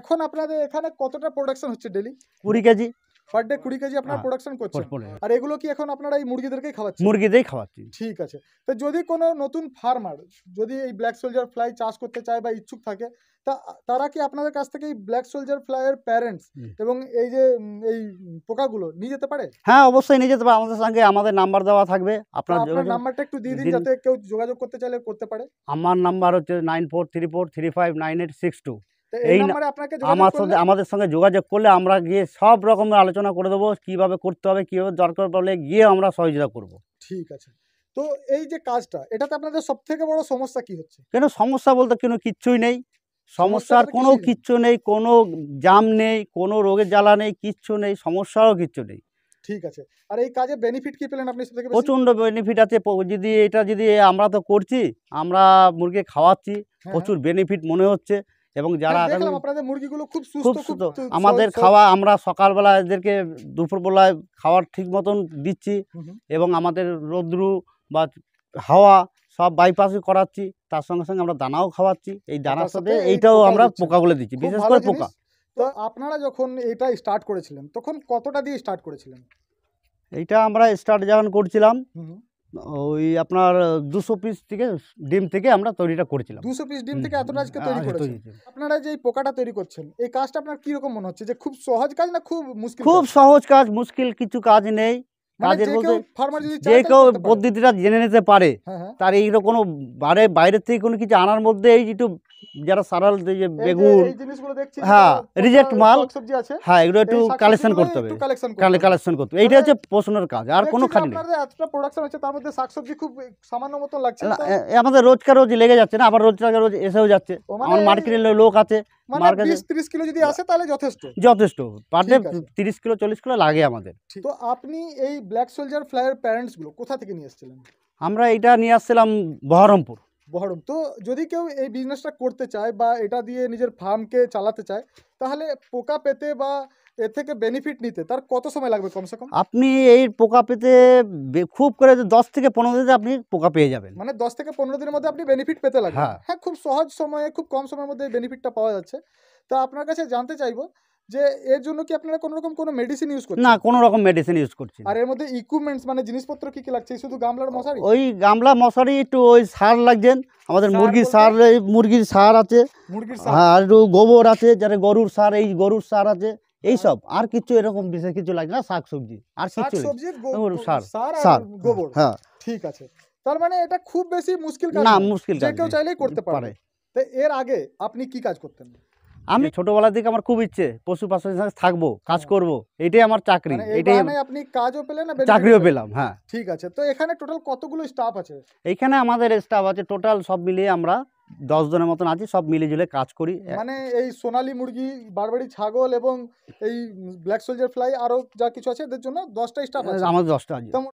এখন আপনাদের এখানে কতটা প্রোডাকশন হচ্ছে ডেলি কুড়ি কেজি পার ডে কুড়ি কেজি আপনারা প্রোডাকশন হ্যাঁ, করছেন আর এগুলো কি এখন আপনারা এই মুরগিদেরকেই খাওয়াচ্ছেন মুরগিদেরই খাওয়াচ্ছি ঠিক আছে তো যদি কোনো নতুন ফার্মার যদি এই ব্ল্যাক সোলজার ফ্লাই চাষ করতে চায় বা ইচ্ছুক থাকে তা তারা কি আপনাদের কাছ থেকে এই ব্ল্যাক সোলজার ফ্লাইয়ের প্যারেন্টস এবং এই যে এই পোকাগুলো নিয়ে যেতে পারে হ্যাঁ অবশ্যই নিয়ে যেতে পারে আমাদের সঙ্গে আমাদের নাম্বার দেওয়া থাকবে আপনার আপনার নাম্বারটা একটু দিয়ে দিন যাতে কেউ যোগাযোগ করতে চাইলে করতে পারে আমার নাম্বার হচ্ছে nine four three four three five nine eight six two এই আমার আমাদের সঙ্গে যোগাযোগ করলে আমরা গিয়ে সব রকমের আলোচনা করে দেবো কীভাবে করতে হবে কীভাবে দরকার পড়লে গিয়ে আমরা সহযোগিতা করব ঠিক আছে তো এই যে কাজটা এটাতে আপনাদের সব থেকে বড় সমস্যা কি হচ্ছে কেন সমস্যা বলতে কেন কিচ্ছুই নেই সমস্যার কোনো কিচ্ছু নেই কোনো জাম নেই কোনো রোগের জ্বালা নেই কিচ্ছু নেই সমস্যারও কিচ্ছু নেই ঠিক আছে আর এই কাজে বেনিফিট কি পেলেন আপনি প্রচন্ড বেনিফিট আছে যদি এটা যদি আমরা তো করছি আমরা মুরগি খাওয়াচ্ছি হ্যাঁ। প্রচুর বেনিফিট মনে হচ্ছে এবং যারা হ্যাঁ, খুব সুস্থ আমাদের খাওয়া আমরা সকালবেলা এদেরকে দুপুরবেলায় খাওয়ার ঠিক মতন দিচ্ছি এবং আমাদের রৌদ্রু বা হাওয়া সব বাইপাসই করাচ্ছি তার সঙ্গে সঙ্গে আমরা দানাও খাওয়াচ্ছি এই দানার সাথে এইটাও আমরা পোকাগুলো দিচ্ছি বিশেষ করে পোকা তো আপনারা যখন এটা স্টার্ট করেছিলেন তখন কতটা দিয়ে স্টার্ট করেছিলেন এইটা আমরা স্টার্ট যখন করছিলাম ওই আপনার দুশো পিস থেকে ডিম থেকে আমরা তৈরিটা করেছিলাম দুশো পিস ডিম থেকে এতটা আজকে তৈরি করেছি আপনারা যে এই পোকাটা তৈরি করছেন এই কাজটা আপনার কীরকম মনে হচ্ছে যে খুব সহজ কাজ না খুব মুশকিল খুব সহজ কাজ মুশকিল কিছু কাজ নেই মানে কাজের বলতে যে কেউ পদ্ধতিটা জেনে নিতে পারে হ্যাঁ, হ্যাঁ। তার এইগুলো কোনো বারে বাইরের থেকে কোনো কিছু আনার মধ্যে এই একটু যারা সারাল যে বেগুন হ্যাঁ রিজেক্ট মাল হ্যাঁ এগুলো একটু কালেকশন করতে হবে কালেকশন করতে হবে এইটা মানে হচ্ছে পোষণের কাজ আর কোনো খালি নেই খুব আমাদের রোজকার রোজ লেগে যাচ্ছে না আবার রোজকার রোজ এসেও যাচ্ছে মানে আমার মার্কেটের লোক আছে মানে কিলো যদি আসে তাহলে যথেষ্ট যথেষ্ট কিলো কিলো লাগে আমাদের তো আপনি এই ব্ল্যাক সোলজার কোথা থেকে নিয়ে এসেছিলেন আমরা নিয়ে আসছিলাম বহরমপুর তো যদি কেউ এই বিজনেসটা করতে চায় বা এটা দিয়ে নিজের ফার্মকে চালাতে চায় তাহলে পোকা পেতে বা এর থেকে বেনিফিট নিতে তার কত সময় লাগবে কমসে কম আপনি এই পোকা পেতে খুব করে দশ থেকে পনেরো দিনে আপনি পোকা পেয়ে যাবেন মানে দশ থেকে পনেরো দিনের মধ্যে আপনি বেনিফিট পেতে লাগবে হ্যাঁ।, হ্যাঁ খুব সহজ সময়ে খুব কম সময়ের মধ্যে বেনিফিটটা পাওয়া যাচ্ছে তা আপনার কাছে জানতে চাইবো যে এর জন্য কি আপনারা কোনো রকম কোনো মেডিসিন ইউজ করছেন না কোনো রকম মেডিসিন ইউজ করছি আর এর মধ্যে ইকুইপমেন্টস মানে জিনিসপত্র কি কি লাগছে শুধু গামলার মশারি ওই গামলা মশারি একটু ওই সার লাগছেন আমাদের মুরগির সার মুরগির সার আছে মুরগির সার হ্যাঁ, আর গোবর আছে যারা গরুর সার এই গরুর সার আছে এই হ্যাঁ। সব আর কিছু এরকম বিশেষ কিছু লাগে না শাক সবজি আর কিছু সার সার হ্যাঁ। গোবর হ্যাঁ ঠিক আছে তার মানে এটা খুব বেশি মুশকিল না মুশকিল যে কেউ চাইলেই করতে পারে তো এর আগে আপনি কি কাজ করতেন আমি ছোটবেলা থেকে আমার খুব ইচ্ছে পশু পাখির সাথে থাকবো কাজ হ্যাঁ। করব এটাই আমার চাকরি মানে এটাই আপনি কাজও পেলেন চাকরিও পেলাম হ্যাঁ ঠিক আছে তো এখানে টোটাল কতগুলো স্টাফ আছে এখানে আমাদের স্টাফ আছে টোটাল সব মিলিয়ে আমরা দশ জনের মতন আছি সব মিলেজুলে কাজ করি মানে এই সোনালি মুরগি বারবারি ছাগল এবং এই ব্ল্যাক সোলজার ফ্লাই আরও যা কিছু আছে এদের জন্য দশটা স্টাফ আছে আমাদের দশটা